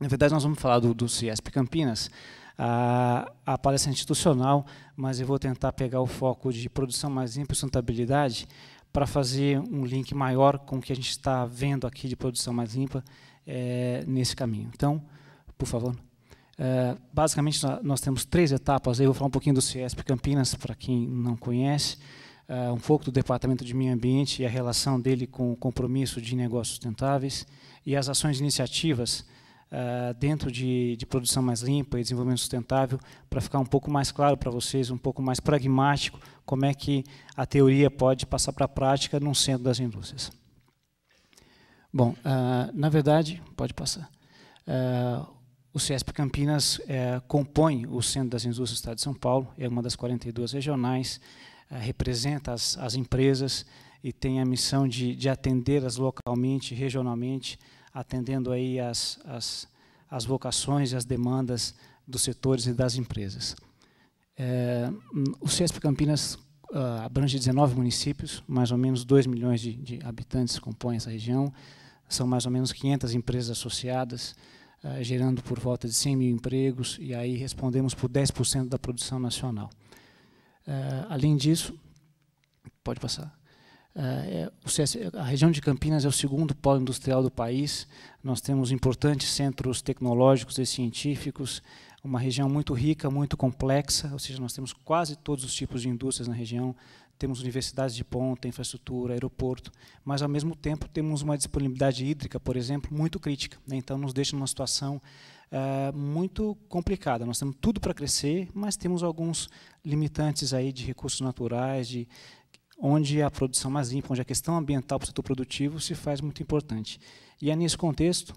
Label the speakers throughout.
Speaker 1: Na verdade, nós vamos falar do, do CIESP Campinas, a, a, palestra institucional, mas eu vou tentar pegar o foco de produção mais limpa e sustentabilidade para fazer um link maior com o que a gente está vendo aqui de produção mais limpa é, nesse caminho. Então, por favor. É, basicamente, nós temos três etapas. Eu vou falar um pouquinho do CIESP Campinas, para quem não conhece, é, um pouco do Departamento de Meio Ambiente e a relação dele com o compromisso de negócios sustentáveis e as ações e iniciativas uh, dentro de, de produção mais limpa e desenvolvimento sustentável, para ficar um pouco mais claro para vocês, um pouco mais pragmático, como é que a teoria pode passar para a prática no centro das indústrias. Bom, uh, na verdade, pode passar. Uh, o CESP Campinas eh, compõe o Centro das Indústrias do Estado de São Paulo, é uma das 42 regionais, eh, representa as, as, empresas e tem a missão de, de atender as localmente, regionalmente, atendendo aí as, as, as vocações e as demandas dos setores e das empresas. É, o CESP Campinas uh, abrange 19 municípios, mais ou menos 2 milhões de, de, habitantes compõem essa região, são mais ou menos 500 empresas associadas, uh, gerando por volta de 100 mil empregos, e aí respondemos por 10% da produção nacional. Uh, além disso, pode passar. É, a região de Campinas é o segundo polo industrial do país. Nós temos importantes centros tecnológicos e científicos, uma região muito rica, muito complexa, ou seja, nós temos quase todos os tipos de indústrias na região, temos universidades de ponta, infraestrutura, aeroporto, mas ao mesmo tempo temos uma disponibilidade hídrica, por exemplo, muito crítica. Né? Então nos deixa numa situação uh, muito complicada. Nós temos tudo para crescer, mas temos alguns limitantes aí de recursos naturais, de, onde a produção mais limpa, onde a questão ambiental para o setor produtivo se faz muito importante. E é nesse contexto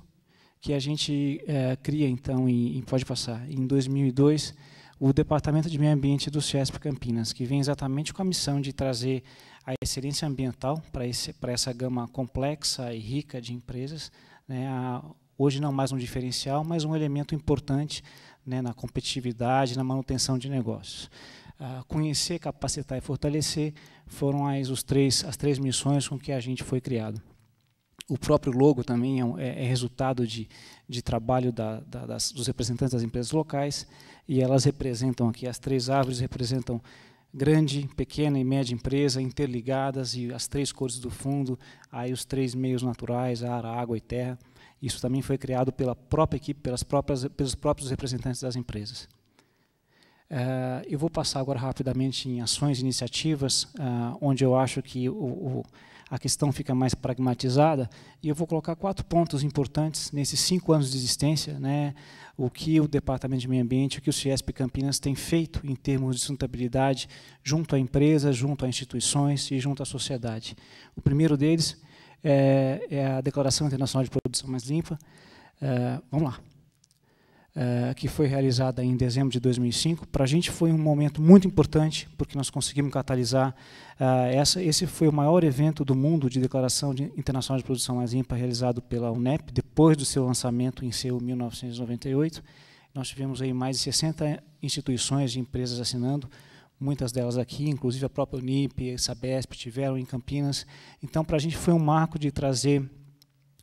Speaker 1: que a gente é, cria, então, e, e, pode passar, em 2002, o Departamento de Meio Ambiente do CESP Campinas, que vem exatamente com a missão de trazer a excelência ambiental para, esse, para essa gama complexa e rica de empresas, né, a, hoje não mais um diferencial, mas um elemento importante né, na competitividade, na manutenção de negócios conhecer, capacitar e fortalecer foram as, os três, as três missões com que a gente foi criado. O próprio logo também é, é, é resultado de, de trabalho da, da, das, dos representantes das empresas locais, e elas representam aqui, as três árvores representam grande, pequena e média empresa interligadas, e as três cores do fundo, aí os três meios naturais, ar, água e terra. Isso também foi criado pela própria equipe, pelas próprias, pelos próprios representantes das empresas. Uh, eu vou passar agora rapidamente em ações e iniciativas, uh, onde eu acho que o, o, a questão fica mais pragmatizada, e eu vou colocar quatro pontos importantes nesses cinco anos de existência, né, o que o Departamento de Meio Ambiente, o que o CIESP Campinas tem feito em termos de sustentabilidade junto à empresa, junto a instituições e junto à sociedade. O primeiro deles é, é a Declaração Internacional de Produção Mais Limpa. Uh, vamos lá. Eh, que foi realizada em dezembro de 2005. Para a gente foi um momento muito importante, porque nós conseguimos catalisar. Uh, essa, esse foi o maior evento do mundo de declaração de internacional de produção mais limpa realizado pela UNEP, depois do seu lançamento em seu 1998. Nós tivemos aí mais de 60 instituições e empresas assinando, muitas delas aqui, inclusive a própria Unip, a Sabesp, tiveram em Campinas. Então, para a gente foi um marco de trazer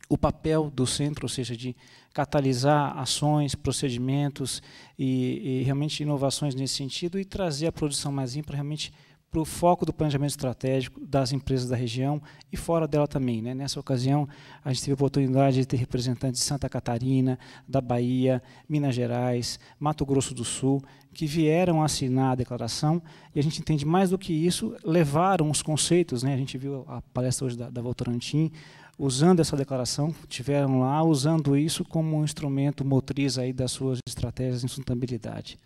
Speaker 1: o papel do centro, ou seja, de catalisar ações, procedimentos e, e realmente inovações nesse sentido e trazer a produção mais ímpar realmente para o foco do planejamento estratégico das empresas da região e fora dela também. Né? Nessa ocasião, a gente teve a oportunidade de ter representantes de Santa Catarina, da Bahia, Minas Gerais, Mato Grosso do Sul, que vieram assinar a declaração e a gente entende mais do que isso, levaram os conceitos. Né? A gente viu a palestra hoje da, da Voltorantim, usando essa declaração, tiveram lá usando isso como um instrumento motriz aí das suas estratégias de sustentabilidade.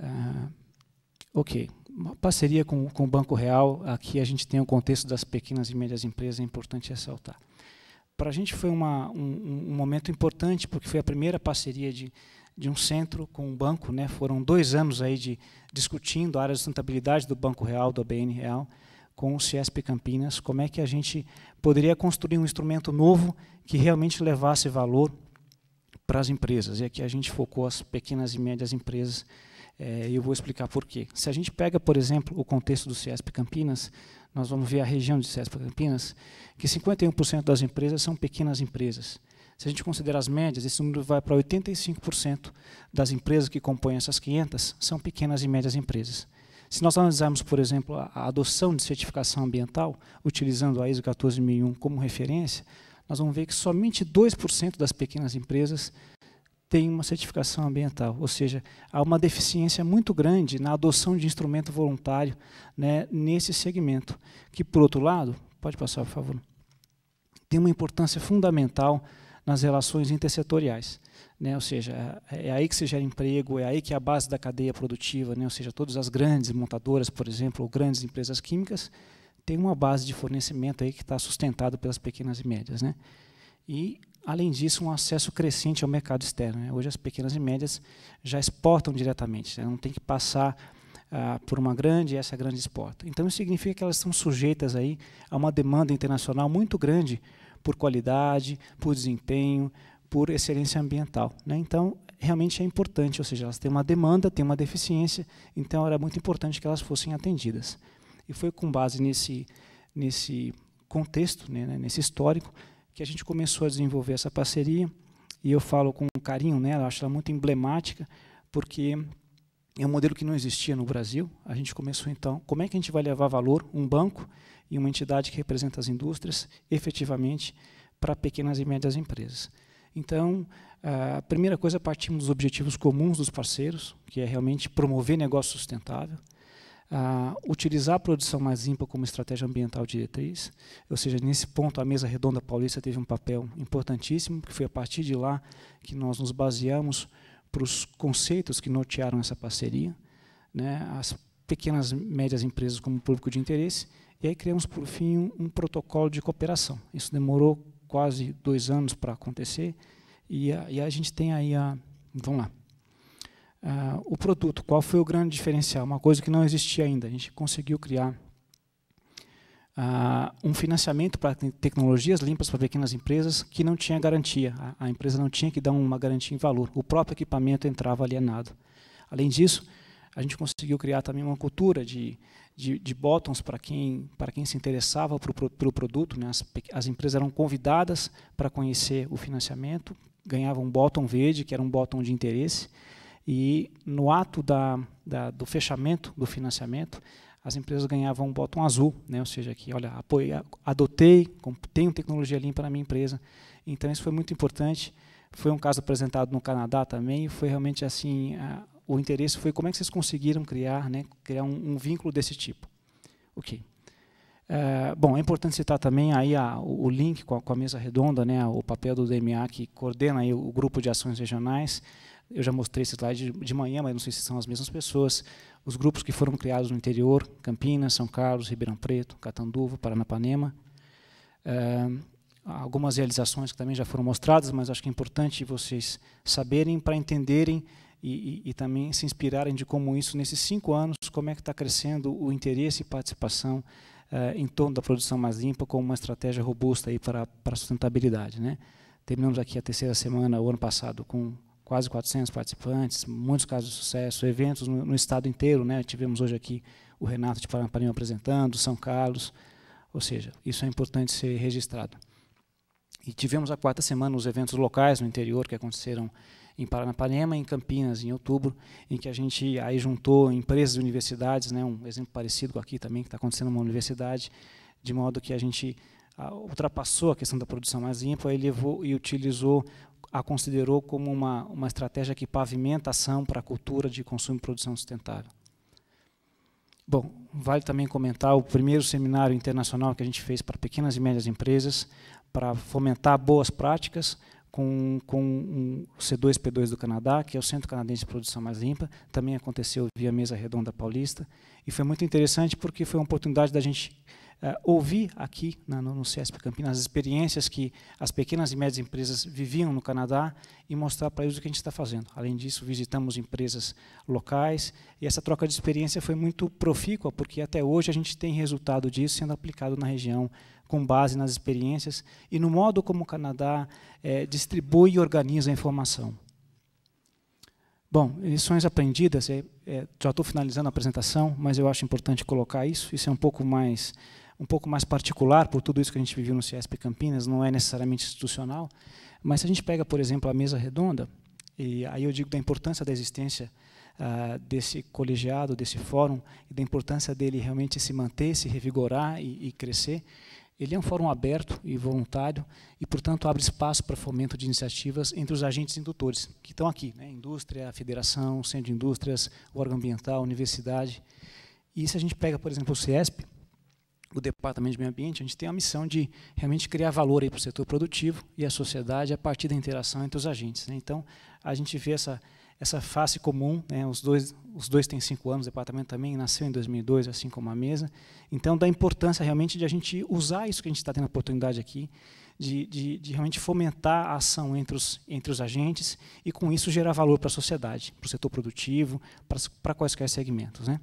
Speaker 1: Uh, ah, ok. Uma parceria com, com o Banco Real, aqui a gente tem o contexto das pequenas e médias empresas, é importante ressaltar. Para a gente foi uma, um, um, momento importante, porque foi a primeira parceria de, de um centro com um banco. Né? Foram dois anos aí de discutindo a área de sustentabilidade do Banco Real, do ABN Real com o CIESP Campinas, como é que a gente poderia construir um instrumento novo que realmente levasse valor para as empresas. E aqui a gente focou as pequenas e médias empresas, é, e eu vou explicar por quê. Se a gente pega, por exemplo, o contexto do CIESP Campinas, nós vamos ver a região de CIESP Campinas, que 51% das empresas são pequenas empresas. Se a gente considerar as médias, esse número vai para 85% das empresas que compõem essas 500 são pequenas e médias empresas. Se nós analisarmos, por exemplo, a adoção de certificação ambiental, utilizando a ISO 14001 como referência, nós vamos ver que somente 2% das pequenas empresas têm uma certificação ambiental, ou seja, há uma deficiência muito grande na adoção de instrumento voluntário né, nesse segmento, que, por outro lado, pode passar, por favor, tem uma importância fundamental nas relações intersetoriais. Né? Ou seja, é, é aí que se gera emprego, é aí que é a base da cadeia produtiva, né? ou seja, todas as grandes montadoras, por exemplo, ou grandes empresas químicas, têm uma base de fornecimento aí que está sustentada pelas pequenas e médias. Né? E, além disso, um acesso crescente ao mercado externo. Né? Hoje as pequenas e médias já exportam diretamente, né? não tem que passar ah, por uma grande e essa grande exporta. Então, isso significa que elas estão sujeitas aí a uma demanda internacional muito grande por qualidade, por desempenho, por excelência ambiental. Né? Então, realmente é importante, ou seja, elas têm uma demanda, têm uma deficiência, então era muito importante que elas fossem atendidas. E foi com base nesse, nesse contexto, né, né nesse histórico, que a gente começou a desenvolver essa parceria, e eu falo com carinho nela, né, acho ela muito emblemática, porque é um modelo que não existia no Brasil. A gente começou então, como é que a gente vai levar valor um banco e uma entidade que representa as indústrias efetivamente para pequenas e médias empresas. Então, a primeira coisa é partimos dos objetivos comuns dos parceiros, que é realmente promover negócio sustentável, utilizar a produção mais limpa como estratégia ambiental diretriz, ou seja, nesse ponto a mesa redonda paulista teve um papel importantíssimo, que foi a partir de lá que nós nos baseamos para os conceitos que nortearam essa parceria, né, as pequenas médias empresas como público de interesse, e aí criamos, por fim, um, um protocolo de cooperação. Isso demorou quase dois anos para acontecer, e a, e a, gente tem aí a... Vamos lá. Uh, o produto, qual foi o grande diferencial? Uma coisa que não existia ainda, a gente conseguiu criar um financiamento para tecnologias limpas para pequenas empresas que não tinha garantia. A, a, empresa não tinha que dar uma garantia em valor. O próprio equipamento entrava alienado. Além disso, a gente conseguiu criar também uma cultura de, de, de bottoms para quem, para quem se interessava pro, pro, pelo produto. Né? As, as empresas eram convidadas para conhecer o financiamento, ganhavam um bottom verde, que era um bottom de interesse, e no ato da, da, do fechamento do financiamento, as empresas ganhavam um botão azul, né? ou seja, que olha, adotei, tenho tecnologia limpa na minha empresa. Então isso foi muito importante. Foi um caso apresentado no Canadá também. Foi realmente assim, a, o interesse foi como é que vocês conseguiram criar, né, criar um, um vínculo desse tipo. Ok. Uh, bom, é importante citar também aí a, o, o, link com a, com a, mesa redonda, né, o papel do DMA que coordena aí o, o grupo de ações regionais. Eu já mostrei esse slide de manhã, mas não sei se são as mesmas pessoas. Os grupos que foram criados no interior, Campinas, São Carlos, Ribeirão Preto, Catanduva, Paranapanema. Uh, algumas realizações que também já foram mostradas, mas acho que é importante vocês saberem para entenderem e, e, e, também se inspirarem de como isso, nesses cinco anos, como é que está crescendo o interesse e participação uh, em torno da produção mais limpa como uma estratégia robusta aí para, para a sustentabilidade. Né? Terminamos aqui a terceira semana, o ano passado, com quase 400 participantes, muitos casos de sucesso, eventos no, no estado inteiro, né? Tivemos hoje aqui o Renato de Paranapanema apresentando, São Carlos, ou seja, isso é importante ser registrado. E tivemos a quarta semana os eventos locais no interior que aconteceram em Paranapanema, em Campinas, em outubro, em que a gente aí juntou empresas e universidades, né? Um exemplo parecido com aqui também que está acontecendo numa universidade, de modo que a gente ah, ultrapassou a questão da produção mais limpa e, levou, e utilizou a considerou como uma, uma estratégia que pavimenta a ação para a cultura de consumo e produção sustentável. Bom, vale também comentar o primeiro seminário internacional que a gente fez para pequenas e médias empresas, para fomentar boas práticas com, com um C2P2 do Canadá, que é o Centro Canadense de Produção Mais Limpa, também aconteceu via Mesa Redonda Paulista, e foi muito interessante porque foi uma oportunidade da gente uh, ouvi aqui na, né, no, CESP Campinas as experiências que as pequenas e médias empresas viviam no Canadá e mostrar para eles o que a gente está fazendo. Além disso, visitamos empresas locais e essa troca de experiência foi muito profícua, porque até hoje a gente tem resultado disso sendo aplicado na região com base nas experiências e no modo como o Canadá é, distribui e organiza a informação. Bom, lições aprendidas, é, é, já estou finalizando a apresentação, mas eu acho importante colocar isso, isso é um pouco mais um pouco mais particular, por tudo isso que a gente viveu no CESP Campinas, não é necessariamente institucional, mas se a gente pega, por exemplo, a mesa redonda, e aí eu digo da importância da existência uh, desse colegiado, desse fórum, e da importância dele realmente se manter, se revigorar e, e crescer, ele é um fórum aberto e voluntário e, portanto, abre espaço para fomento de iniciativas entre os agentes indutores, que estão aqui, né, indústria, federação, centro de indústrias, órgão ambiental, universidade. E se a gente pega, por exemplo, o CESP, o Departamento de Meio Ambiente, a gente tem a missão de realmente criar valor para o setor produtivo e a sociedade a partir da interação entre os agentes. Né? Então, a gente vê essa, essa face comum, né? os, dois, os dois têm cinco anos, o departamento também nasceu em 2002, assim como a mesa. Então, da importância realmente de a gente usar isso que a gente está tendo a oportunidade aqui, de, de, de, realmente fomentar a ação entre os, entre os agentes e, com isso, gerar valor para a sociedade, para o setor produtivo, para, quaisquer segmentos. Né?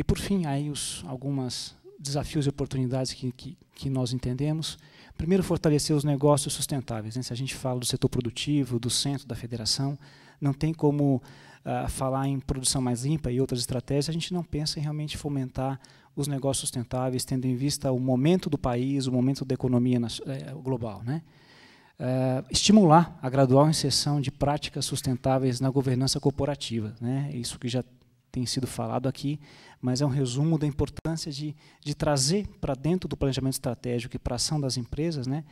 Speaker 1: E, por fim, aí os, algumas desafios e oportunidades que, que, que, nós entendemos. Primeiro, fortalecer os negócios sustentáveis. Né? Se a gente fala do setor produtivo, do centro da federação, não tem como uh, falar em produção mais limpa e outras estratégias, a gente não pensa em realmente fomentar os negócios sustentáveis, tendo em vista o momento do país, o momento da economia na, eh, global. Né? Uh, estimular a gradual inserção de práticas sustentáveis na governança corporativa. Né? É isso que já tem sido falado aqui, mas é um resumo da importância de, de trazer para dentro do planejamento estratégico e para a ação das empresas, né,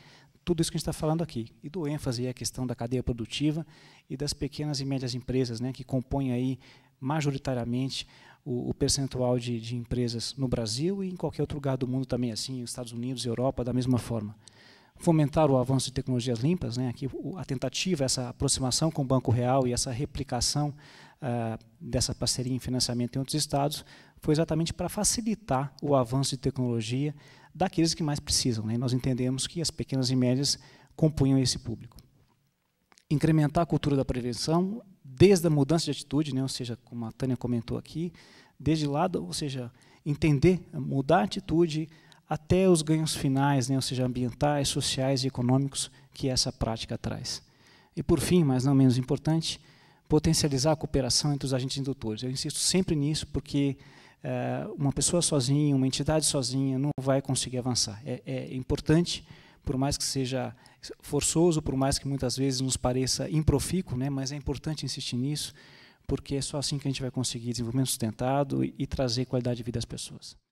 Speaker 1: tudo isso que a gente está falando aqui. E do ênfase à questão da cadeia produtiva e das pequenas e médias empresas, né, que compõem aí majoritariamente o, o percentual de, de, empresas no Brasil e em qualquer outro lugar do mundo também assim, Estados Unidos, Europa, da mesma forma. Fomentar o avanço de tecnologias limpas, né, aqui a tentativa, essa aproximação com o Banco Real e essa replicação ah, dessa parceria em financiamento em outros estados foi exatamente para facilitar o avanço de tecnologia daqueles que mais precisam. Né? Nós entendemos que as pequenas e médias compunham esse público. Incrementar a cultura da prevenção desde a mudança de atitude, né? ou seja, como a Tânia comentou aqui, desde lá, ou seja, entender, mudar a atitude até os ganhos finais, né? ou seja, ambientais, sociais e econômicos que essa prática traz. E por fim, mas não menos importante, potencializar a cooperação entre os agentes indutores. Eu insisto sempre nisso porque é, uma pessoa sozinha, uma entidade sozinha, não vai conseguir avançar. É, é, importante, por mais que seja forçoso, por mais que muitas vezes nos pareça improfícuo, né, mas é importante insistir nisso, porque é só assim que a gente vai conseguir desenvolvimento sustentado e, e trazer qualidade de vida às pessoas.